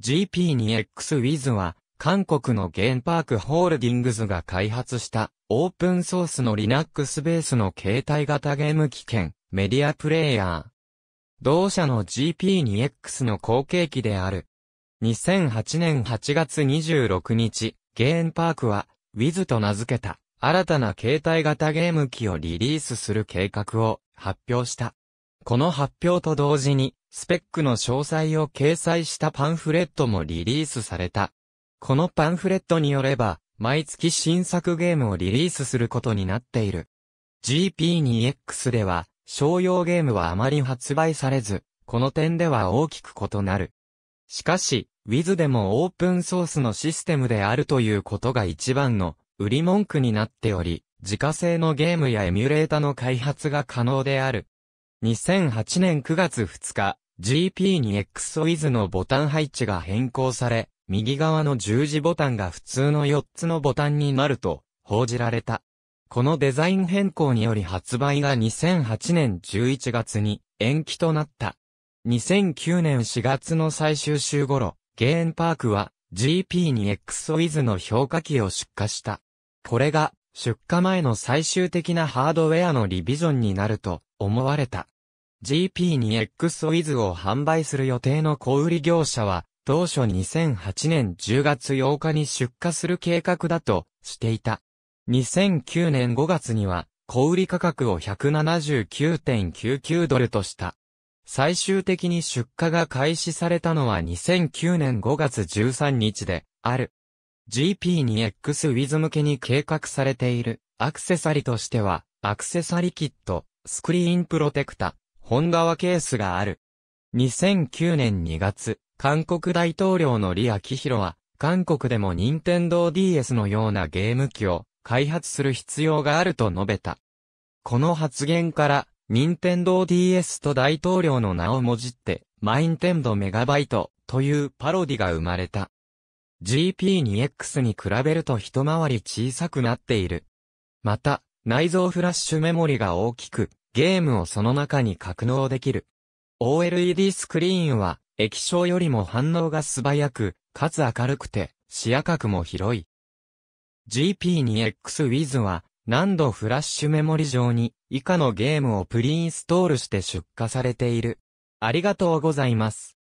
GP2XWiz は、韓国のゲンパークホールディングズが開発したオープンソースの Linux ベースの携帯型ゲーム機兼メディアプレイヤー。同社の GP2X の後継機である。2008年8月26日、ゲーンパークは Wiz と名付けた新たな携帯型ゲーム機をリリースする計画を発表した。この発表と同時にスペックの詳細を掲載したパンフレットもリリースされた。このパンフレットによれば、毎月新作ゲームをリリースすることになっている。GP2X では、商用ゲームはあまり発売されず、この点では大きく異なる。しかし、Wiz でもオープンソースのシステムであるということが一番の売り文句になっており、自家製のゲームやエミュレータの開発が可能である2008年9月2日、GP に x o i s のボタン配置が変更され、右側の十字ボタンが普通の4つのボタンになると報じられた。このデザイン変更により発売が2008年11月に延期となった。2009年4月の最終週頃、ゲーンパークは GP に x o i s の評価機を出荷した。これが出荷前の最終的なハードウェアのリビジョンになると思われた。GP に X ウィズを販売する予定の小売業者は、当初2008年10月8日に出荷する計画だとしていた。2009年5月には、小売価格を179.99ドルとした。最終的に出荷が開始されたのは2009年5月13日である。GP2X ウィズ向けに計画されているアクセサリとしては、アクセサリキット、スクリーンプロテクタ、本革ケースがある。2009年2月、韓国大統領の李明ロは、韓国でも任天堂 DS のようなゲーム機を開発する必要があると述べた。この発言から、任天堂 DS と大統領の名をもじって、マインテンドメガバイトというパロディが生まれた。GP2X に比べると一回り小さくなっている。また、内蔵フラッシュメモリが大きく、ゲームをその中に格納できる。OLED スクリーンは、液晶よりも反応が素早く、かつ明るくて、視野角も広い。GP2XWiz は、何度フラッシュメモリ上に、以下のゲームをプリインストールして出荷されている。ありがとうございます。